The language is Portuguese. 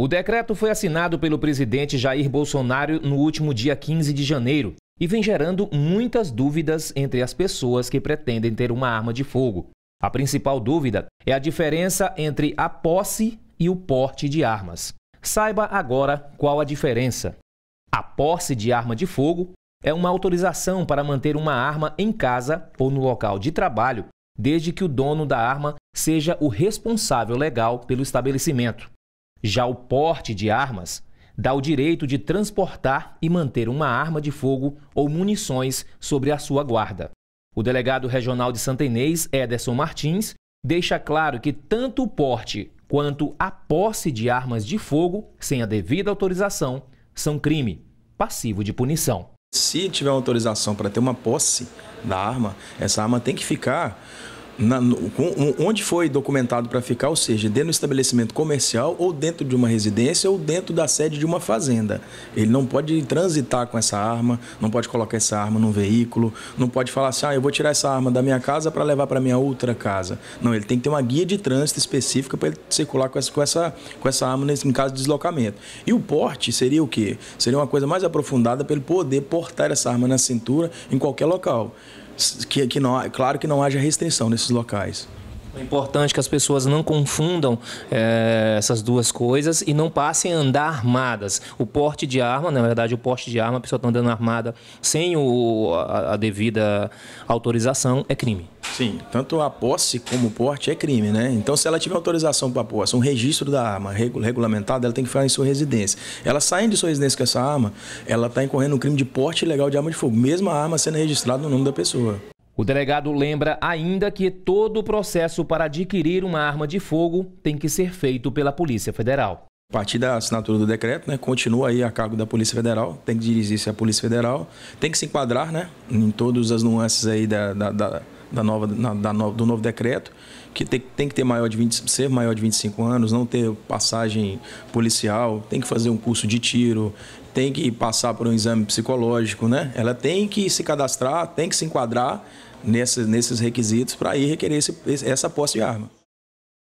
O decreto foi assinado pelo presidente Jair Bolsonaro no último dia 15 de janeiro e vem gerando muitas dúvidas entre as pessoas que pretendem ter uma arma de fogo. A principal dúvida é a diferença entre a posse e o porte de armas. Saiba agora qual a diferença. A posse de arma de fogo é uma autorização para manter uma arma em casa ou no local de trabalho, desde que o dono da arma seja o responsável legal pelo estabelecimento. Já o porte de armas dá o direito de transportar e manter uma arma de fogo ou munições sobre a sua guarda. O delegado regional de Santa Inês, Ederson Martins, deixa claro que tanto o porte quanto a posse de armas de fogo sem a devida autorização são crime, passivo de punição. Se tiver autorização para ter uma posse da arma, essa arma tem que ficar na, no, onde foi documentado para ficar, ou seja, dentro do estabelecimento comercial, ou dentro de uma residência, ou dentro da sede de uma fazenda. Ele não pode transitar com essa arma, não pode colocar essa arma num veículo, não pode falar assim, ah, eu vou tirar essa arma da minha casa para levar para minha outra casa. Não, ele tem que ter uma guia de trânsito específica para ele circular com essa, com essa, com essa arma nesse, em caso de deslocamento. E o porte seria o quê? Seria uma coisa mais aprofundada para ele poder portar essa arma na cintura em qualquer local que, que não, claro que não haja restrição nesses locais. É importante que as pessoas não confundam é, essas duas coisas e não passem a andar armadas. O porte de arma, na verdade, o porte de arma, a pessoa está andando armada sem o, a, a devida autorização, é crime. Sim. Tanto a posse como o porte é crime, né? Então, se ela tiver autorização para posse, um registro da arma regulamentado, ela tem que ficar em sua residência. Ela saindo de sua residência com essa arma, ela está incorrendo um crime de porte ilegal de arma de fogo, mesmo a arma sendo registrada no nome da pessoa. O delegado lembra ainda que todo o processo para adquirir uma arma de fogo tem que ser feito pela Polícia Federal. A partir da assinatura do decreto, né, continua aí a cargo da Polícia Federal, tem que dirigir-se à Polícia Federal, tem que se enquadrar né, em todas as nuances aí da, da, da da nova, na, da no, do novo decreto, que tem, tem que ter maior de 20, ser maior de 25 anos, não ter passagem policial, tem que fazer um curso de tiro, tem que passar por um exame psicológico, né? Ela tem que se cadastrar, tem que se enquadrar nesses, nesses requisitos para ir requerer esse, essa posse de arma.